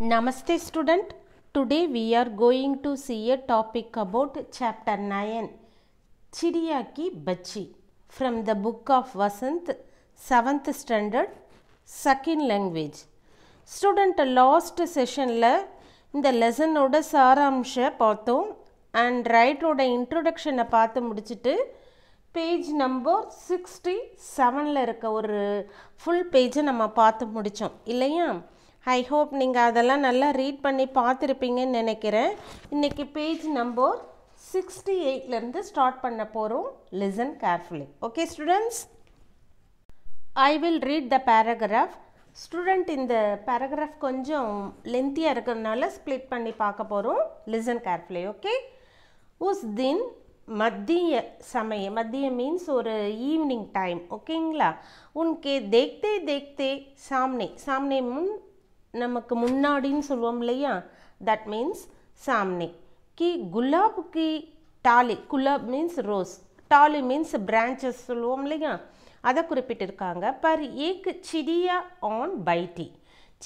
Namaste student. Today we are going to see a topic about chapter 9 Chidiyaki Bachi from the book of Vasant 7th standard second language. Student last sessionல இந்த லெசனோட சாராம்ச பார்த்தோம் and ரைட்டோட இன்ட்ரொடக்ஷனை பார்த்து முடிச்சுட்டு page number sixty செவனில் இருக்க ஒரு full பேஜை நம்ம பார்த்து முடித்தோம் இல்லையா ஐ ஹோப் நீங்கள் அதெல்லாம் நல்லா ரீட் பண்ணி பார்த்துருப்பீங்கன்னு நினைக்கிறேன் இன்றைக்கி பேஜ் நம்பர் சிக்ஸ்டி எயிட்லேருந்து ஸ்டார்ட் பண்ண போகிறோம் listen carefully okay students I will read the paragraph student இந்த பேராகிராஃப் கொஞ்சம் லென்த்தியாக இருக்கிறதுனால ஸ்ப்ளிட் பண்ணி பார்க்க போகிறோம் லிசன் கேர்ஃபுல்லி ஓகே உஸ் தின் மத்திய சமயம் மத்திய மீன்ஸ் ஒரு ஈவினிங் டைம் ஓகேங்களா உன்கே தேக்தே தேக்தே சாம்னே சாம்னே முன் நமக்கு முன்னாடின்னு சொல்லுவோம் இல்லையா தட் மீன்ஸ் சாம்னி கி குலாப் கி டாலி குலாப் மீன்ஸ் ரோஸ் டாலி மீன்ஸ் பிரான்ச்சஸ் சொல்லுவோம் இல்லையா அதை குறிப்பிட்டிருக்காங்க பர் ஏக் சிடியா ஆன் பைட்டி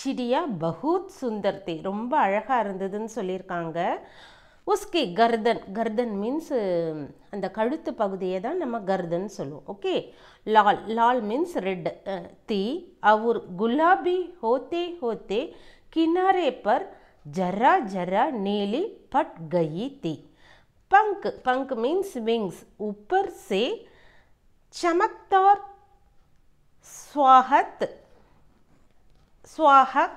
சிடியா பகூத் சுந்தர்த்தி ரொம்ப அழகாக இருந்ததுன்னு சொல்லியிருக்காங்க उसके गर्दन गर्दन மீன்ஸ் அந்த கழுத்து பகுதியை தான் நம்ம கர்தன் लाल लाल मीन्स रेड ती और गुलाबी होते होते किनारे पर जरा जरा नीली पट गई थी पंक पंक मीन्स विंग्स ऊपर से चमकदार स्वाहत स्वाहक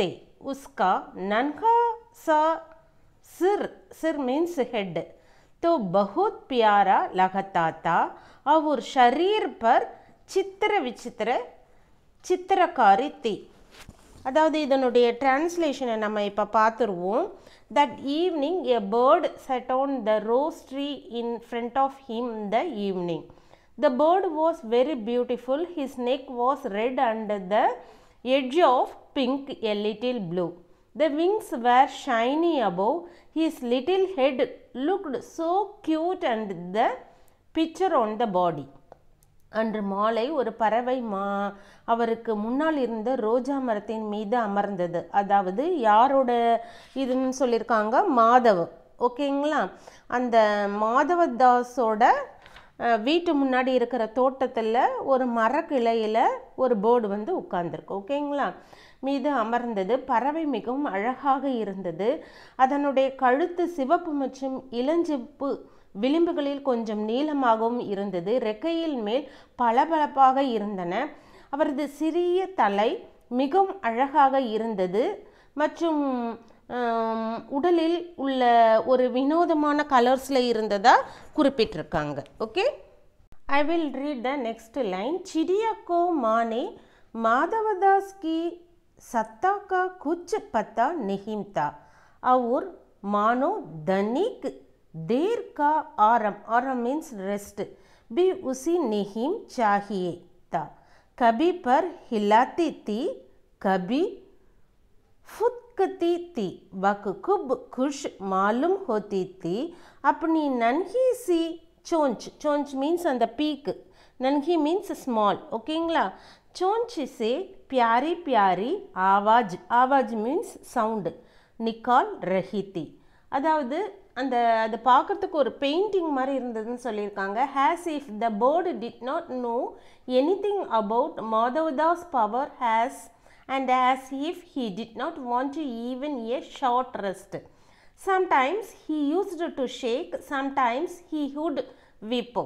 थे उसका नन्हा सा सिर सिर मीन्स हेड तो बहुत प्यारा लगता था और शरीर पर சித்திர விசித்திர சித்திரக்காரி தீ அதாவது இதனுடைய டிரான்ஸ்லேஷனை நம்ம இப்போ பார்த்துருவோம் that evening a bird sat on the rose tree in front of him the evening the bird was very beautiful his neck was red and the edge of pink a little blue The wings were shiny above. His little head looked so cute and the picture on the body. அன்று மாலை ஒரு பறவை மா அவருக்கு முன்னால் இருந்த ரோஜா மரத்தின் மீது அமர்ந்தது அதாவது யாரோட இதுன்னு சொல்லியிருக்காங்க மாதவ் ஓகேங்களா அந்த மாதவதாஸோட வீட்டு முன்னாடி இருக்கிற தோட்டத்தில் ஒரு மரக்கிளையில் ஒரு போர்டு வந்து உட்கார்ந்துருக்கு ஓகேங்களா மீது அமர்ந்தது பறவை மிகவும் அழகாக இருந்தது அதனுடைய கழுத்து சிவப்பு மற்றும் இளஞ்சிப்பு விளிம்புகளில் கொஞ்சம் நீளமாகவும் இருந்தது ரெக்கையில் மேல் பளபளப்பாக இருந்தன அவரது சிறிய தலை மிகவும் அழகாக இருந்தது மற்றும் உடலில் உள்ள ஒரு வினோதமான கலர்ஸில் இருந்ததாக குறிப்பிட்டிருக்காங்க okay I will read the next line சிடியக்கோ மானே மாதவதாஸ் கி சத்தா கா குச் பத்தா நெஹிம்தா அவுர் மானோ தனிக் தேர் கா ஆரம் ஆரம் மீன்ஸ் ரெஸ்ட் பி உசி நெஹிம் சாஹியே தா கபி பர் ஹிலாத்தி தி கபி ஃபுத் सकती தி वक खूब खुश मालूम होती थी अपनी नन्ही சி சோஞ்ச் சோஞ்ச் மீன்ஸ் அந்த பீக் नन्ही மீன்ஸ் ஸ்மால் ஓகேங்களா சோஞ்ச் से பியாரி பியாரி ஆவாஜ் ஆவாஜ் மீன்ஸ் சவுண்டு நிக்கால் ரஹித்தி அதாவது அந்த அதை பார்க்குறதுக்கு ஒரு பெயிண்டிங் மாதிரி இருந்ததுன்னு சொல்லியிருக்காங்க as if the bird did not know anything about this power as and as if he did not want to even a short rest. Sometimes he used to shake, sometimes he would weep.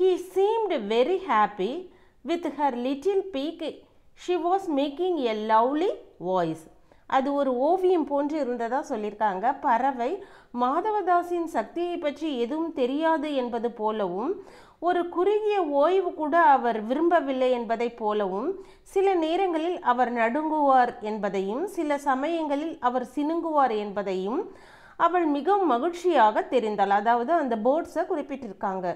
He seemed very happy with her little peak. She was making a lovely voice. அது ஒரு ஓவியம் போன்று இருந்ததாக சொல்லியிருக்காங்க பறவை மாதவதாசின் சக்தியை பற்றி எதுவும் தெரியாது என்பது போலவும் ஒரு குறுகிய ஓய்வு கூட அவர் விரும்பவில்லை என்பதைப் போலவும் சில நேரங்களில் அவர் நடுங்குவார் என்பதையும் சில சமயங்களில் அவர் சினுங்குவார் என்பதையும் அவள் மிகவும் மகிழ்ச்சியாக தெரிந்தாள் அதாவது அந்த போர்ட்ஸை குறிப்பிட்டிருக்காங்க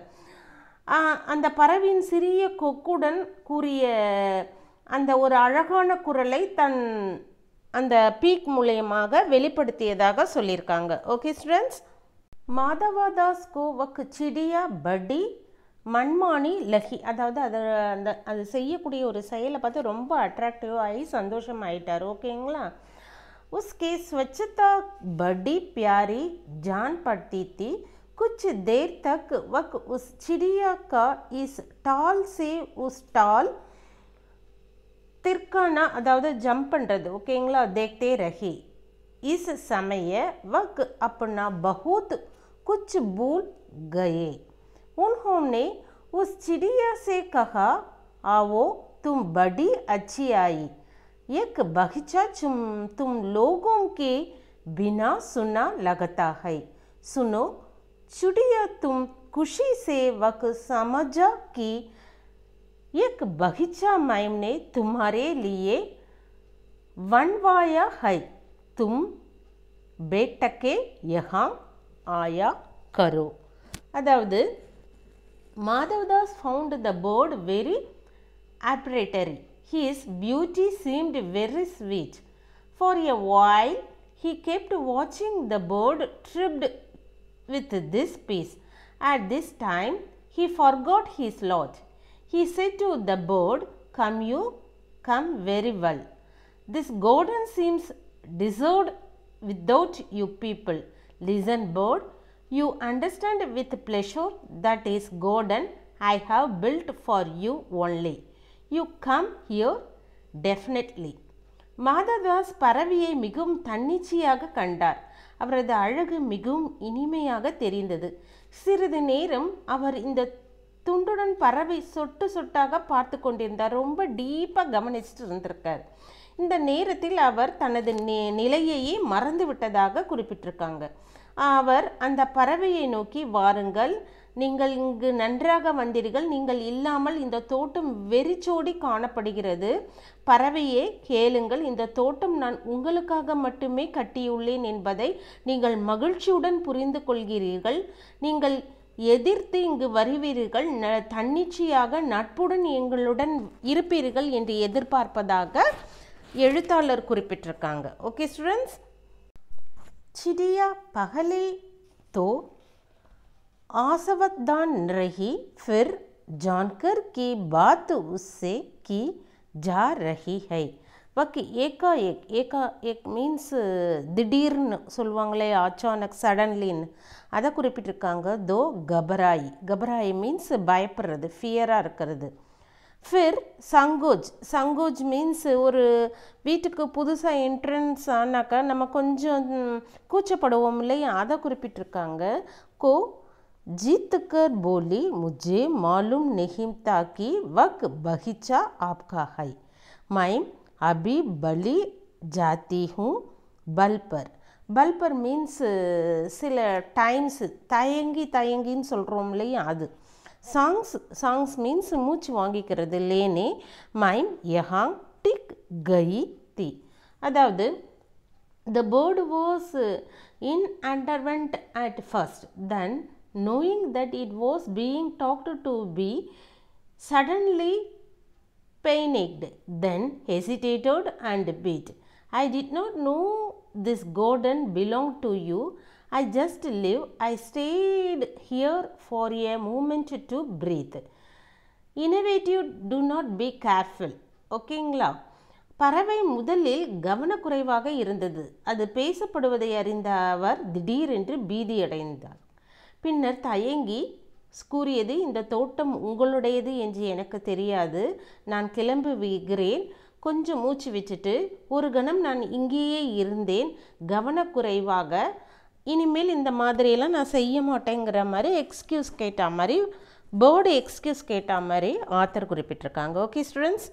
அந்த பறவையின் சிறிய கொக்குடன் கூறிய அந்த ஒரு அழகான குரலை தன் அந்த பீக் மூலயமாக வெளிப்படுத்தியதாக சொல்லியிருக்காங்க ஓகே ஸ்டூடெண்ட்ஸ் மாதவாதாஸ் கோவக்கு சிடியா படி மண்மானி லஹி அதாவது அதை அந்த அது செய்யக்கூடிய ஒரு செயலை பார்த்து ரொம்ப அட்ராக்டிவ் ஆகி சந்தோஷம் ஆகிட்டார் ஓகேங்களா உஸ்கே ஸ்வச்சதா படி பியாரி ஜான் படுத்தி தி தேர் தக் வக் உஸ் उस चिड़िया का इस टाल से उस टाल அதாவது ஜம்ப் பண்ணுறது ஓகேங்களா தேக்தே ரஹி இஸ் சமய வக் अपना बहुत குச் பூல் கயே उन्होंने उस चिड़िया से कहा आओ तुम बड़ी अच्छी आई एक बगीचा तुम लोगों के बिना सुना लगता है सुनो चिड़िया तुम खुशी से वक समझा कि एक बगीचा मैम ने तुम्हारे लिए वनवाया है तुम बेटके यहाँ आया करो अदावद Madhavdas found the bird very appreciatory. His beauty seemed very sweet. For a while, he kept watching the bird tripped with this piece. At this time, he forgot his lot. He said to the bird, Come you, come very well. This garden seems deserved without you people. Listen, bird, You understand with pleasure that is golden I have built for you only. You come here definitely. மாததாஸ் பறவையை மிகவும் தன்னிச்சையாக கண்டார் அவரது அழகு மிகவும் இனிமையாக தெரிந்தது சிறிது நேரம் அவர் இந்த துண்டுடன் பறவை சொட்டு சொட்டாக பார்த்து கொண்டிருந்தார் ரொம்ப டீப்பாக கவனிச்சுட்டு இருந்திருக்கார் இந்த நேரத்தில் அவர் தனது நிலையையே மறந்து விட்டதாக குறிப்பிட்டிருக்காங்க அவர் அந்த பறவையை நோக்கி வாருங்கள் நீங்கள் இங்கு நன்றாக வந்தீர்கள் நீங்கள் இல்லாமல் இந்த தோட்டம் வெறிச்சோடி காணப்படுகிறது பறவையே கேளுங்கள் இந்த தோட்டம் நான் உங்களுக்காக மட்டுமே கட்டியுள்ளேன் என்பதை நீங்கள் மகிழ்ச்சியுடன் புரிந்து கொள்கிறீர்கள் நீங்கள் எதிர்த்து இங்கு வருவீர்கள் ந தன்னிச்சையாக நட்புடன் எங்களுடன் இருப்பீர்கள் என்று எதிர்பார்ப்பதாக எழுத்தாளர் குறிப்பிட்டிருக்காங்க ஓகே ஸ்டூடெண்ட்ஸ் சிடியா பகலில் தோ ஆசவத்தான் நிறகி ஃபிர் ஜான்கர் கி बात உஸ்ஸே கி ஜா ரஹி ஹை ஓகே ஏகா ஏக் ஏகா ஏக் மீன்ஸ் திடீர்னு சொல்லுவாங்களே அச்சானக் சடன்லின்னு அதை குறிப்பிட்டிருக்காங்க தோ கபராயி கபராயி மீன்ஸ் பயப்படுறது ஃபியராக இருக்கிறது ஃபிர் சங்கோஜ் சங்கோஜ் மீன்ஸ் ஒரு வீட்டுக்கு புதுசாக என்ட்ரன்ஸ் ஆனாக்கா நம்ம கொஞ்சம் கூச்சப்படுவோம் இல்லையா அதை குறிப்பிட்டிருக்காங்க கோ ஜீத்துக்கர் போலி முஜே மாலும் நெஹிம் தாக்கி வக் பகிச்சா ஆப்கா ஹை மைம் அபி பலி ஜாத்தி ஹூம் பல்பர் பல்பர் மீன்ஸு சில டைம்ஸு தயங்கி தயங்கின்னு சொல்கிறோம் இல்லையா அது Songs, சாங்ஸ் மீன்ஸ் மூச்சு வாங்கிக்கிறது லேனே மைம் யஹாங் டிக் கை தி அதாவது the bird was in underwent at first then knowing that it was being talked to be suddenly panicked, then hesitated and bit. I did not know this garden belonged to you. I just live I stayed here for a moment to breathe innovative to not be careful ஓகேங்களா பறவை முதலில் கவனக்குறைவாக இருந்தது அது பேசப்படுவதை அறிந்த அவர் திடீரென்று பீதியடைந்தார் பின்னர் தயங்கி கூறியது இந்த தோட்டம் உங்களுடையது என்று எனக்கு தெரியாது நான் கிளம்புகிறேன் கொஞ்சம் மூச்சு விட்டுட்டு ஒரு கணம் நான் இங்கேயே இருந்தேன் கவனக்குறைவாக இனிமேல் இந்த மாதிரியெல்லாம் நான் செய்ய மாட்டேங்கிற மாதிரி எக்ஸ்கியூஸ் கேட்ட மாதிரி போர்டு எக்ஸ்கியூஸ் கேட்ட மாதிரி ஆத்தர் குறிப்பிட்டிருக்காங்க ஓகே ஸ்டூடெண்ட்ஸ்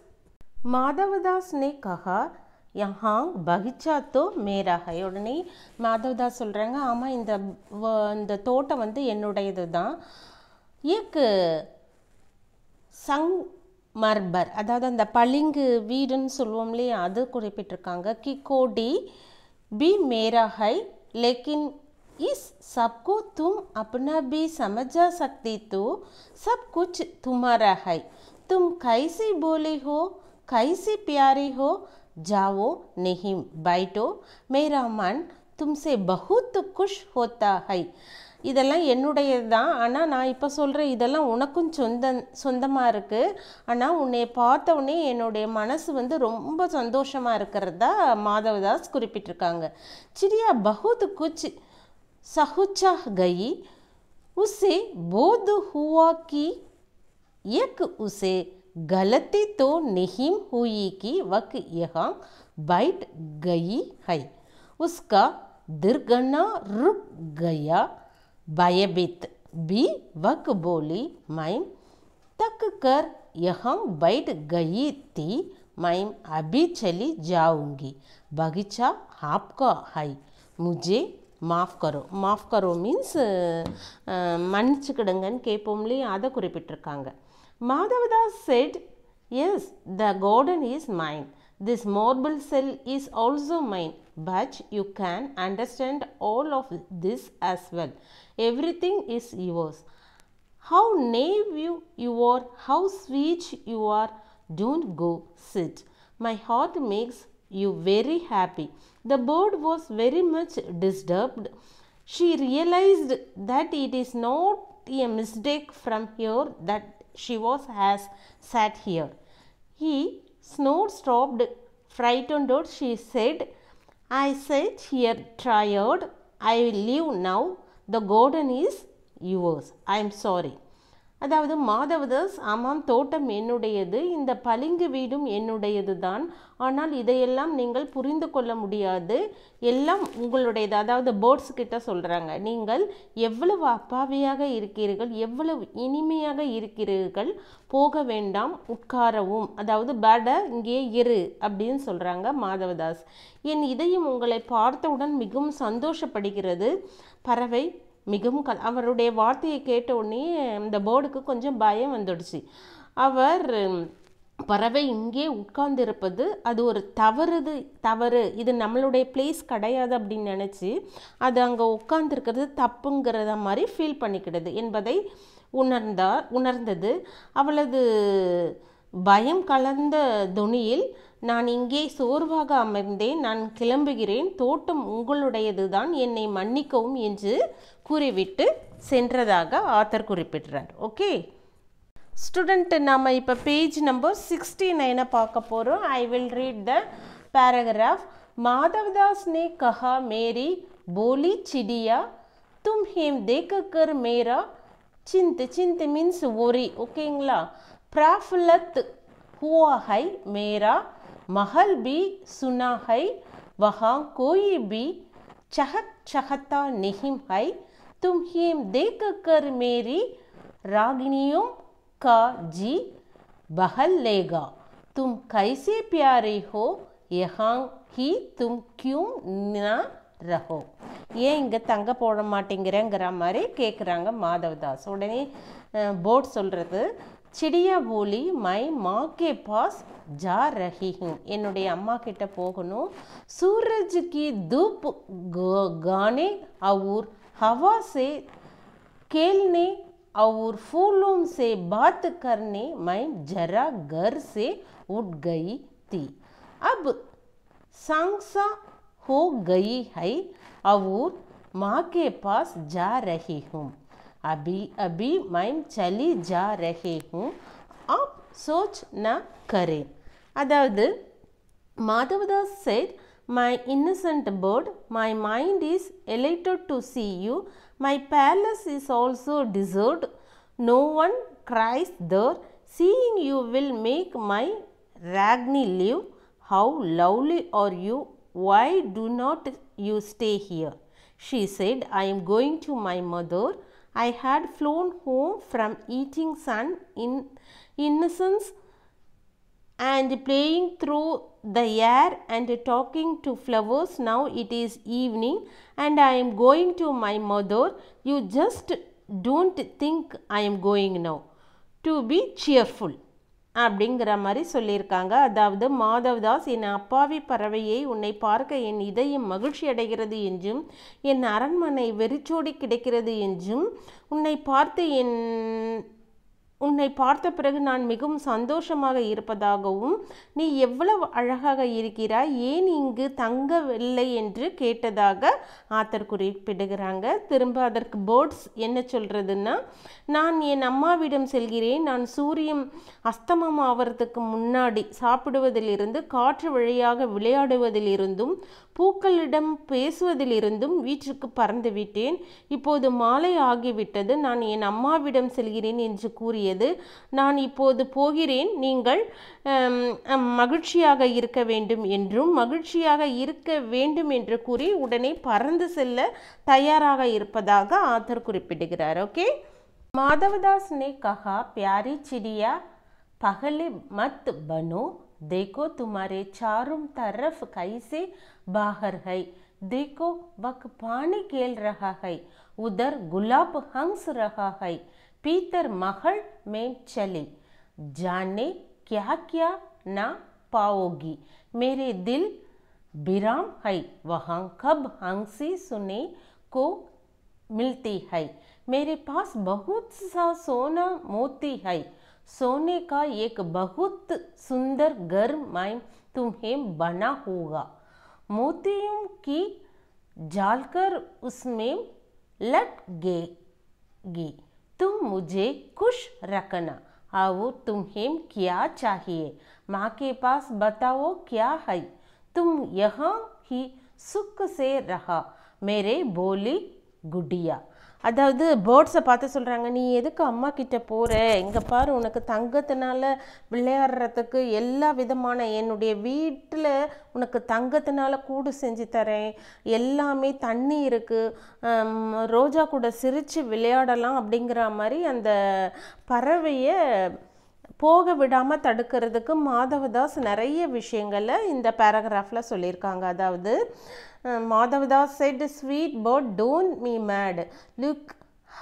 மாதவதாஸ் நே கஹா யஹாங் பகிச்சா தோ உடனே மாதவதாஸ் சொல்கிறாங்க ஆமாம் இந்த இந்த தோட்டம் வந்து என்னுடையது தான் ஏக்கு சங் மர்பர் அதாவது அந்த பளிங்கு வீடுன்னு சொல்லுவோம் அது குறிப்பிட்டிருக்காங்க கிகோடி பி மேராகை லேக்கின் इस सबको तुम अपना भी समझा सकते तो सब कुछ तुम्हारा है तुम कैसे बोले हो कैसे प्यारे हो जाओ नहीं बैठो मेरा मन तुमसे बहुत खुश होता है இதெல்லாம் என்னுடையது தான் ஆனால் நான் இப்போ சொல்கிற இதெல்லாம் உனக்கும் சொந்த சொந்தமாக இருக்குது ஆனால் உன்னை பார்த்தவொடனே என்னுடைய மனசு வந்து ரொம்ப சந்தோஷமாக இருக்கிறதா மாதவதாஸ் குறிப்பிட்டிருக்காங்க சிரியா பகுத் குச்சு सहुचा गई उसे बोध हुआ कि एक उसे गलती तो नहीं हुई कि वक़ यहाँ बैठ गई है उसका दुर्गना रुक गया भयभीत भी वक बोली मैम तक कर यहाँ बैठ गई थी मैम अभी चली जाऊंगी बगीचा आपका है मुझे மாஃப் கரோ மாஃப் கரோ மீன்ஸ் மன்னிச்சுக்கிடுங்கன்னு கேட்போம் இல்லையா அதை குறிப்பிட்டிருக்காங்க Madhavdas said yes the garden is mine this marble cell is also mine but you can understand all of this as well everything is yours how naive you, you are, how sweet you are, don't go, sit. My heart makes you very happy. The bird was very much disturbed. She realized that it is not a mistake from here that she was has sat here. He snored stopped frightened She said, I sat here tired. I will leave now. The garden is yours. I am sorry. அதாவது மாதவதாஸ் ஆமாம் தோட்டம் என்னுடையது இந்த பளிங்கு வீடும் என்னுடையது தான் ஆனால் இதையெல்லாம் நீங்கள் புரிந்து கொள்ள முடியாது எல்லாம் உங்களுடையது அதாவது பேர்ட்ஸ் கிட்ட சொல்கிறாங்க நீங்கள் எவ்வளவு அப்பாவியாக இருக்கிறீர்கள் எவ்வளவு இனிமையாக இருக்கிறீர்கள் போக வேண்டாம் உட்காரவும் அதாவது பேட இங்கே இரு அப்படின்னு சொல்கிறாங்க மாதவதாஸ் என் இதயம் உங்களை பார்த்தவுடன் மிகவும் சந்தோஷப்படுகிறது பறவை மிகவும் க அவருடைய வார்த்தையை கேட்ட உடனே இந்த போர்டுக்கு கொஞ்சம் பயம் வந்துடுச்சு அவர் பறவை இங்கே உட்கார்ந்திருப்பது அது ஒரு தவறுது தவறு இது நம்மளுடைய பிளேஸ் கிடையாது அப்படின்னு நினச்சி அது அங்கே உட்காந்துருக்கிறது தப்புங்கிறத மாதிரி ஃபீல் பண்ணிக்கிடுது என்பதை உணர்ந்தா உணர்ந்தது அவளது பயம் கலந்த துணியில் நான் இங்கே சோர்வாக அமர்ந்தேன் நான் கிளம்புகிறேன் தோட்டம் உங்களுடையதுதான் என்னை மன்னிக்கவும் என்று கூறிவிட்டு சென்றதாக ஆத்தர் குறிப்பிடுறார் ஓகே ஸ்டூடெண்ட் நாம் இப்போ பேஜ் நம்பர் சிக்ஸ்டி நைனை பார்க்க போகிறோம் I will read the paragraph Madhavdas நே கஹா மேரி போலி சிடியா தும் ஹேம் देख कर சிந்த் சிந்த் चिंत मीन्स वोरी ओकेங்களா பிராஃபுலத் ஹுவாஹை மேரா மகள் பி சுனாஹை வஹா கோயி பி சஹத் சஹத்தா நெஹிம் ஹை தும் ஹீம் தேக்கர் மேரி ராகினியும் கா ஜி பஹல் லேகா தும் कैसे प्यारे ஹோ यहाँ ஹி தும் கியூ நா ரஹோ ஏன் இங்கே தங்க போட மாட்டேங்கிறேங்கிற மாதிரி கேட்குறாங்க மாதவதாஸ் உடனே போர்ட் சொல்கிறது चिड़िया बोली मई मा के पास जा रही हूँ इन अम्मा कट पोन सूरज की धूप गाने और हवा से खेलने और फूलों से बात करने मैं जरा घर से उठ गई थी अब सांसा हो गई है और माँ के पास जा रही हूँ अभी अभी मैं चली जा रहे हूँ आप सोच न करें அதாவது Madhavdas said my innocent bird my mind is elated to see you my palace is also deserted no one cries there seeing you will make my ராக்னி live how lovely are you why do not you stay here? She said, I am going to my mother. I had flown home from eating sun in innocence and playing through the air and talking to flowers. Now it is evening and I am going to my mother. You just don't think I am going now. To be cheerful. அப்படிங்கிற மாதிரி சொல்லியிருக்காங்க அதாவது மாதவ்தாஸ் என் அப்பாவி பறவையை உன்னை பார்க்க என் இதயம் மகிழ்ச்சி அடைகிறது என்றும் என் அரண்மனை வெறிச்சோடி கிடைக்கிறது என்றும் உன்னை பார்த்து என் உன்னை பார்த்த பிறகு நான் மிகவும் சந்தோஷமாக இருப்பதாகவும் நீ எவ்வளவு அழகாக இருக்கிறாய் ஏன் இங்கு தங்கவில்லை என்று கேட்டதாக ஆத்தர் குறிப்பிடுகிறாங்க திரும்ப அதற்கு போர்ட்ஸ் என்ன சொல்கிறதுன்னா நான் என் அம்மாவிடம் செல்கிறேன் நான் சூரியன் அஸ்தமம் ஆவறதுக்கு முன்னாடி சாப்பிடுவதிலிருந்து காற்று வழியாக விளையாடுவதிலிருந்தும் பூக்களிடம் பேசுவதிலிருந்தும் வீட்டிற்கு பறந்துவிட்டேன் இப்போது மாலை ஆகிவிட்டது நான் என் அம்மாவிடம் செல்கிறேன் என்று கூறிய கூறியது நான் இப்போது போகிறேன் நீங்கள் மகிழ்ச்சியாக இருக்க வேண்டும் என்றும் மகிழ்ச்சியாக இருக்க வேண்டும் என்று கூறி உடனே பறந்து செல்ல தயாராக இருப்பதாக ஆத்தர் குறிப்பிடுகிறார் ஓகே மாதவதாஸ் நே ககா பியாரி சிடியா பகலி மத் பனு தேகோ துமாரே சாரும் தரஃப் கைசே बाहर தேகோ வக் वक கேல் ரகாகை உதர் குலாப் ஹங்ஸ் ரகாகை पीतर महल में चली जाने क्या क्या ना पाओगी मेरे दिल विराम है वहाँ कब हंसी सुने को मिलती है मेरे पास बहुत सा सोना मोती है सोने का एक बहुत सुंदर घर मैं तुम्हें बना होगा मोतियों की जालकर उसमें लट गएगी तुम मुझे खुश रखना आओ तुम्हें क्या चाहिए माँ के पास बताओ क्या है तुम यहाँ ही सुख से रहा मेरे बोली गुडिया அதாவது பேர்ட்ஸை பார்த்து சொல்கிறாங்க நீ எதுக்கு அம்மா கிட்டே போகிற இங்கே பாரு உனக்கு தங்கத்தினால விளையாடுறதுக்கு எல்லா விதமான என்னுடைய வீட்டில் உனக்கு தங்கத்தினால கூடு செஞ்சு தரேன் எல்லாமே தண்ணி இருக்குது ரோஜா கூட சிரித்து விளையாடலாம் அப்படிங்கிற மாதிரி அந்த பறவையை போக விடாமல் தடுக்கிறதுக்கு மாதவதாஸ் நிறைய விஷயங்களை இந்த பேராகிராஃபில் சொல்லியிருக்காங்க அதாவது Madhavdas said sweet but don't me mad look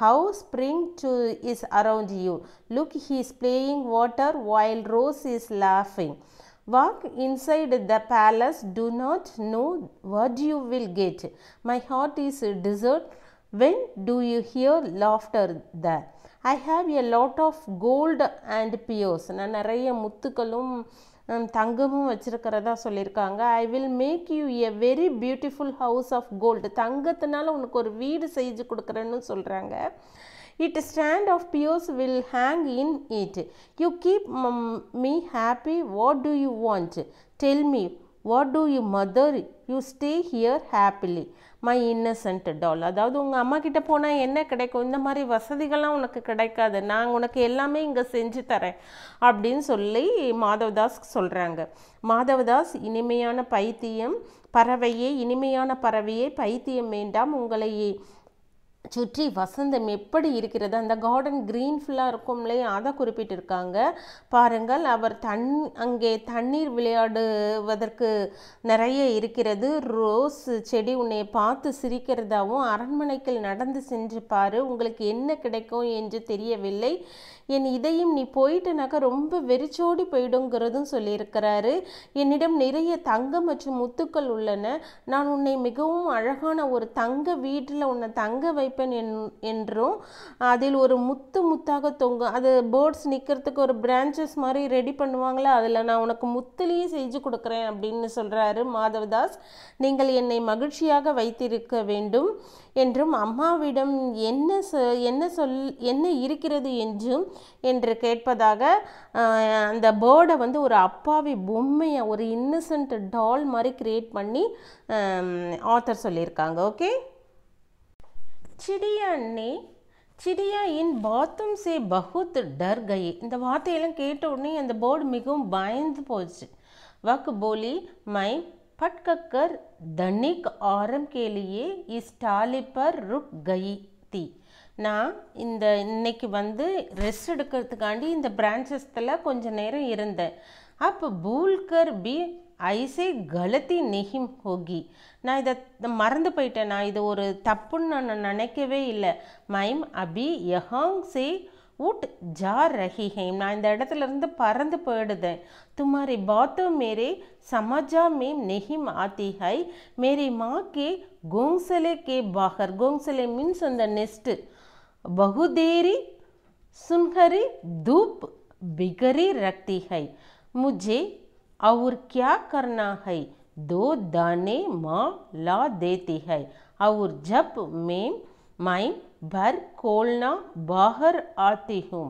how spring too is around you look he's playing water while rose is லாஃபிங் walk inside the palace do not know what you will get my heart is deserted when do you hear laughter there? I have a lot of gold and pearls நான் நிறைய முத்துக்களும் தங்கமும் வச்சுருக்கிறதா சொல்லியிருக்காங்க I will make you a very beautiful house of gold தங்கத்தினால உனக்கு ஒரு வீடு செஞ்சு கொடுக்குறேன்னு சொல்கிறாங்க it stand of pearls will hang in it you keep me happy what do you want tell me what do you mother you stay here happily my innocent doll அதாவது உங்கள் அம்மா கிட்டே போனால் என்ன கிடைக்கும் இந்த மாதிரி வசதிகள்லாம் உனக்கு கிடைக்காது நாங்கள் உனக்கு எல்லாமே இங்கே செஞ்சு தரேன் அப்படின்னு சொல்லி மாதவதாஸ் சொல்கிறாங்க மாதவதாஸ் இனிமையான பைத்தியம் பறவையே இனிமையான பறவையே பைத்தியம் வேண்டாம் உங்களை சுற்றி வசந்தம் எப்படி இருக்கிறது அந்த கார்டன் க்ரீன் ஃபுல்லாக இருக்கும் இல்லையா அதை குறிப்பிட்டிருக்காங்க பாருங்கள் அவர் தன் அங்கே தண்ணீர் விளையாடுவதற்கு நிறைய இருக்கிறது ரோஸ் செடி உன்னை பார்த்து சிரிக்கிறதாவும் அரண்மனைக்கு நடந்து சென்று பாரு உங்களுக்கு என்ன கிடைக்கும் என்று தெரியவில்லை என் இதையும் நீ போயிட்டனாக்கா ரொம்ப வெறிச்சோடி போயிடுங்கிறதும் சொல்லியிருக்கிறாரு என்னிடம் நிறைய தங்கம் மற்றும் முத்துக்கள் உள்ளன நான் உன்னை மிகவும் அழகான ஒரு தங்க வீட்டில் உன்னை தங்க வைப்பேன் என் என்றும் அதில் ஒரு முத்து முத்தாக தொங்கும் அது பேர்ட்ஸ் நிற்கிறதுக்கு ஒரு பிரான்ச்சஸ் மாதிரி ரெடி பண்ணுவாங்களா அதில் நான் உனக்கு முத்துலேயே செஞ்சு கொடுக்குறேன் அப்படின்னு சொல்கிறாரு மாதவதாஸ் நீங்கள் என்னை மகிழ்ச்சியாக வைத்திருக்க வேண்டும் என்றும் அம்மாவிடம் என்ன சொ என்ன சொல் என்ன இருக்கிறது என்றும் என்று கேட்பதாக அந்த பேர்டை வந்து ஒரு அப்பாவி பொம்மையை ஒரு இன்னசென்ட் டால் மாதிரி க்ரியேட் பண்ணி ஆத்தர் சொல்லியிருக்காங்க ஓகே சிடியா அண்ணே சிடியா இன் பாத்தும் சே பகுத் டர் கயே இந்த வார்த்தையெல்லாம் கேட்ட உடனே அந்த போர்டு மிகவும் பயந்து போச்சு வக் போலி மை पटक कर धनिक आरम के लिए इस टाली நான் இந்த இன்னைக்கு வந்து ரெஸ்ட் எடுக்கிறதுக்காண்டி இந்த பிரான்ச்சஸில் கொஞ்ச நேரம் இருந்தேன் அப்போ பூல்கர் பி ஐசே கலத்தி நெஹிம் ஹோகி நான் இதை மறந்து போயிட்டேன் நான் இது ஒரு தப்புன்னு நான் நினைக்கவே இல்லை மைம் அபி யஹாங் சே उठ जा रही है ना इतना பறந்து पड़े तुम्हारी बातों मेरे समझा में नहीं आती है मेरी माँ के घोंसले के बाहर गोंगसले मीन्स द नेस्ट बहुदेरी सुनहरी धूप बिगरी रखती है मुझे और क्या करना है दो दाने माँ ला देती है और जब मैं माई भर खोलना बाहर आती हूँ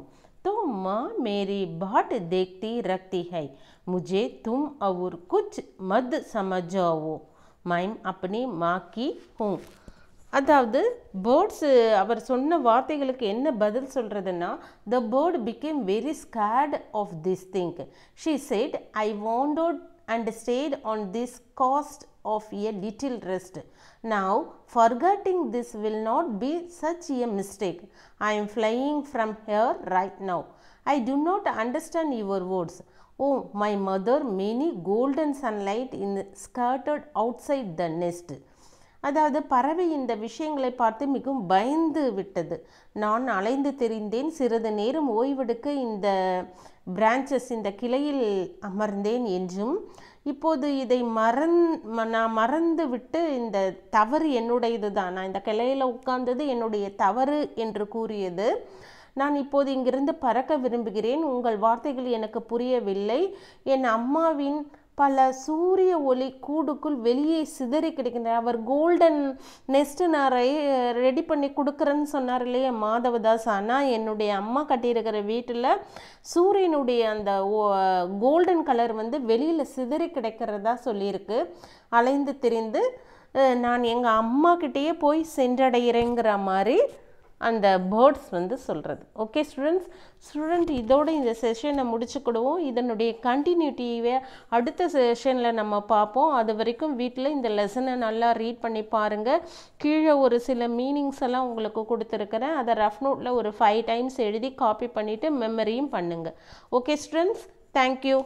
तो माँ मेरी बाट देखती रखती है मुझे तुम और कुछ मत मैं மைம் அப்படி மாக்கி हूँ அதாவது பேர்ட்ஸ் அவர் சொன்ன வார்த்தைகளுக்கு என்ன பதில் சொல்கிறதுன்னா the bird became very scared of this thing she said I wanted and stayed on this cast of a little rest. Now, forgetting this will not be such a mistake. I am flying from here right now. I do not understand your words. Oh, my mother, many golden sunlight in scattered outside the nest. அதாவது பறவை இந்த விஷயங்களை பார்த்து மிகவும் பயந்து விட்டது நான் அலைந்து தெரிந்தேன் சிறிது நேரம் ஓய்வெடுக்க இந்த பிரான்ச்சஸ் இந்த கிளையில் அமர்ந்தேன் என்றும் இப்போது இதை மறந் நான் மறந்து விட்டு இந்த தவறு என்னுடையது தான் நான் இந்த கிளையில் உட்கார்ந்தது என்னுடைய தவறு என்று கூறியது நான் இப்போது இங்கிருந்து பறக்க விரும்புகிறேன் உங்கள் வார்த்தைகள் எனக்கு புரியவில்லை என் அம்மாவின் பல சூரிய ஒளி கூடுக்குள் வெளியே சிதறி கிடைக்கின்றன அவர் கோல்டன் நெஸ்ட்டு நான் ரெ ரெடி பண்ணி கொடுக்குறேன்னு சொன்னார் இல்லையா மாதவதாஸ் ஆனால் என்னுடைய அம்மா கட்டியிருக்கிற வீட்டில் சூரியனுடைய அந்த கோல்டன் கலர் வந்து வெளியில் சிதறி கிடைக்கிறதா சொல்லியிருக்கு அலைந்து திரிந்து நான் எங்கள் அம்மாக்கிட்டேயே போய் சென்றடைகிறேங்கிற மாதிரி அந்த பேர்ட்ஸ் வந்து சொல்கிறது ஓகே ஸ்டூடெண்ட்ஸ் ஸ்டூடெண்ட் இதோட இந்த செஷனை முடிச்சுக்கிடுவோம் இதனுடைய கண்டினியூட்டியை அடுத்த செஷனில் நம்ம பார்ப்போம் அது வரைக்கும் வீட்டில் இந்த லெசனை நல்லா ரீட் பண்ணி பாருங்கள் கீழே ஒரு சில மீனிங்ஸ் எல்லாம் உங்களுக்கு கொடுத்துருக்குறேன் அதை ரஃப் நோட்டில் ஒரு ஃபைவ் டைம்ஸ் எழுதி காப்பி பண்ணிவிட்டு மெமரியும் பண்ணுங்கள் ஓகே ஸ்டூடெண்ட்ஸ் தேங்க்யூ